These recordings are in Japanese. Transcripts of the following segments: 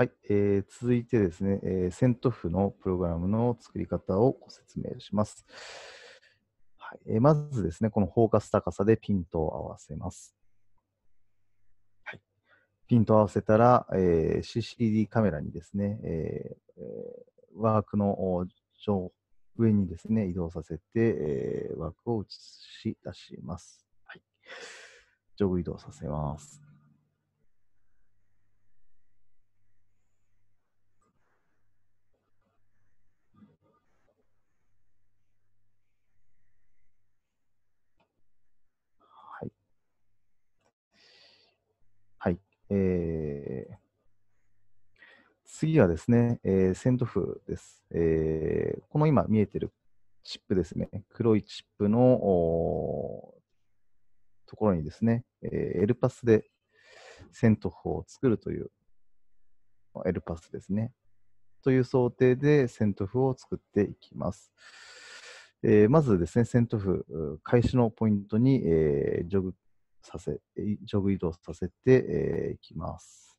はい、えー、続いてですね、えー、セントフのプログラムの作り方をご説明します。はいえー、まずですね、このフォーカス高さでピントを合わせます。はい、ピントを合わせたら、えー、CCD カメラにですね、えー、ワークの上上にですね、移動させて、えー、ワークを映し出します。はい、上部移動させます。えー、次はですね、えー、セントフです、えー。この今見えてるチップですね、黒いチップのところにですね、えー、エルパスでセントフを作るという、エルパスですね。という想定でセントフを作っていきます。えー、まずですね、セントフ開始のポイントに、えー、ジョグさせ、ジョブ移動させて、えー、いきます。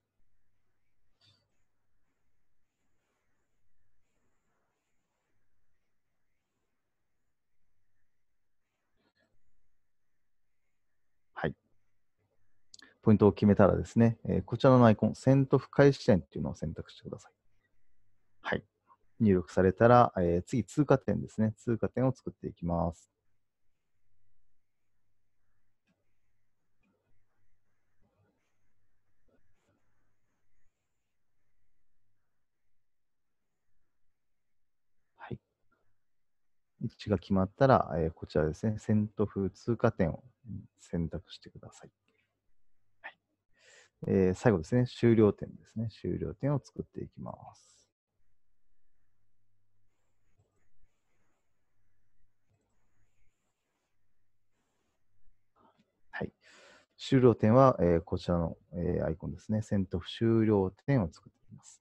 はい。ポイントを決めたらですね、えー、こちらのアイコン、線と深い視点というのを選択してください。はい。入力されたら、えー、次、通過点ですね。通過点を作っていきます。位置が決まったら、えー、こちらですね、セント風通過点を選択してください。はいえー、最後ですね、終了点ですね。終了点を作っていきます。はい、終了点は、えー、こちらの、えー、アイコンですね。セント終了点を作っていきます。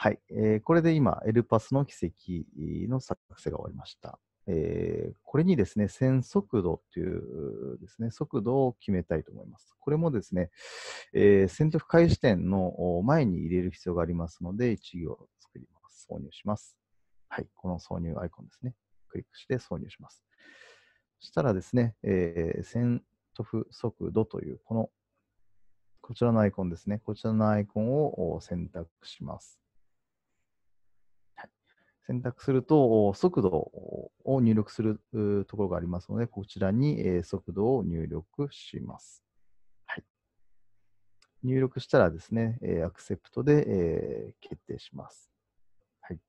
はい、えー、これで今、エルパスの奇跡の作成が終わりました。えー、これにですね、線速度というですね、速度を決めたいと思います。これもですね、えー、選択開始点の前に入れる必要がありますので、1行を作ります。挿入します。はい、この挿入アイコンですね。クリックして挿入します。そしたらですね、えー、線塗速度という、この、こちらのアイコンですね。こちらのアイコンを選択します。選択すると、速度を入力するところがありますので、こちらに速度を入力します。はい、入力したらですね、アクセプトで決定します。はい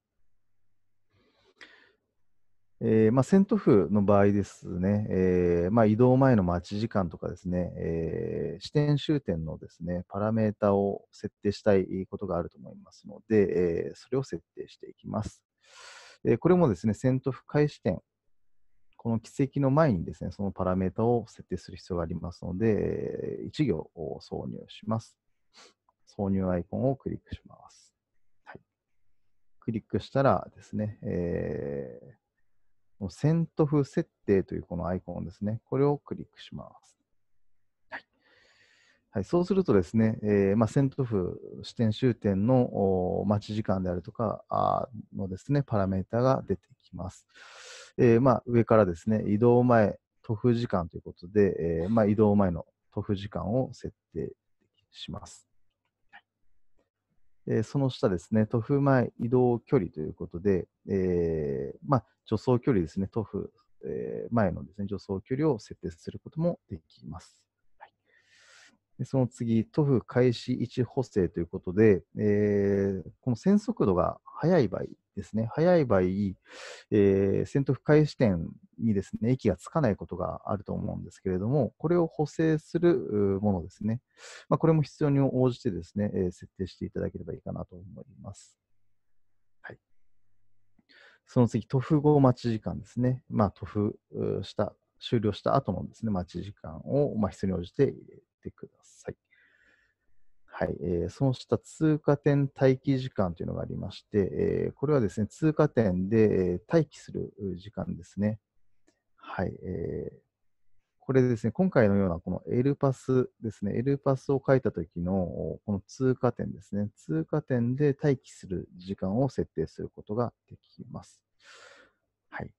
えーまあ、セントフの場合ですね、えーまあ、移動前の待ち時間とかですね、えー、支点終点のですね、パラメータを設定したいことがあると思いますので、えー、それを設定していきます。えこれもですね、セントフ開始点、この軌跡の前にですね、そのパラメータを設定する必要がありますので、1行を挿入します。挿入アイコンをクリックします。はい、クリックしたらですね、えー、セントフ設定というこのアイコンですね、これをクリックします。はい、そうするとですね、えーまあ、セント府支店終点の待ち時間であるとかあのですね、パラメータが出てきます。えーまあ、上からですね、移動前、塗布時間ということで、えーまあ、移動前の塗布時間を設定します。えー、その下ですね、塗布前移動距離ということで、えーまあ、助走距離ですね、塗布、えー、前のですね、助走距離を設定することもできます。その次、塗布開始位置補正ということで、えー、この線速度が速い場合ですね、速い場合、えー、線塗布開始点にですね、液がつかないことがあると思うんですけれども、これを補正するものですね。まあ、これも必要に応じてですね、えー、設定していただければいいかなと思います。はい。その次、塗布後待ち時間ですね。まあ、塗布した、終了した後のですね、待ち時間を、まあ、必要に応じててください。はい、えー、そうした通過点待機時間というのがありまして、えー、これはですね、通過点で、えー、待機する時間ですね。はい、えー、これですね、今回のようなこの L パスですね、L パスを書いた時のこの通過点ですね、通過点で待機する時間を設定することができます。はい。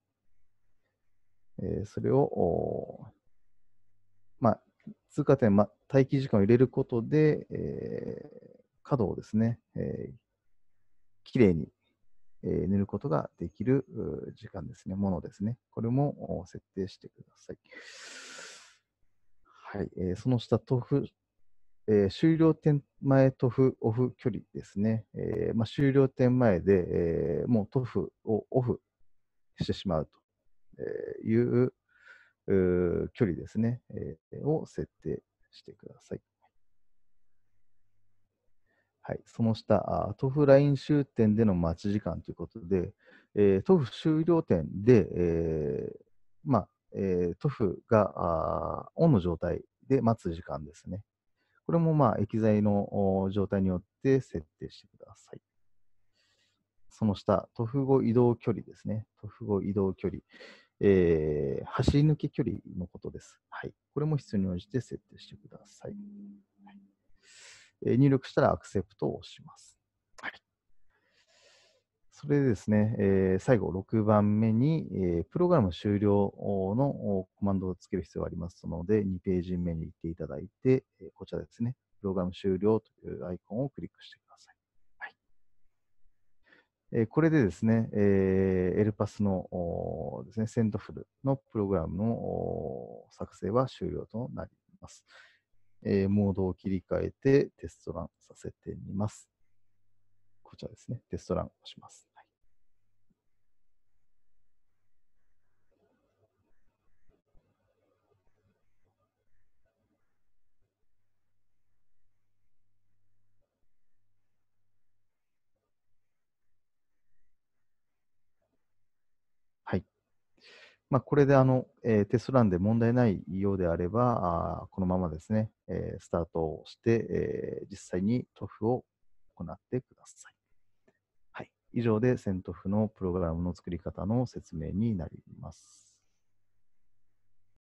えー、それを通過点、ま、待機時間を入れることで、えー、角をですね、えー、きれいに、えー、塗ることができる時間ですね、ものですね。これも設定してください。はい、えー、その下、塗布、えー、終了点前塗布オフ距離ですね。えーまあ、終了点前で、えー、もう塗布をオフしてしまうという距離ですね、えー、を設定してください。はい、その下、トフライン終点での待ち時間ということで、えー、トフ終了点で、えーまあえー、トフがオンの状態で待つ時間ですね。これも、まあ、液剤の状態によって設定してください。その下、塗布後移動距離ですね。塗布後移動距離。えー、走り抜け距離のことです。はい。これも必要に応じて設定してください。はいえー、入力したらアクセプトを押します。はい。それでですね、えー、最後6番目に、えー、プログラム終了のコマンドをつける必要がありますので、2ページ目に行っていただいて、こちらですね、プログラム終了というアイコンをクリックしてください。えこれでですね、えエルパスのですね、セントフルのプログラムの作成は終了となります。えモードを切り替えてテストランさせてみます。こちらですね、テストランをします。まあ、これであの、えー、テストランで問題ないようであれば、あこのままですね、えー、スタートをして、えー、実際に TOF を行ってください。はい、以上でセントフのプログラムの作り方の説明になります。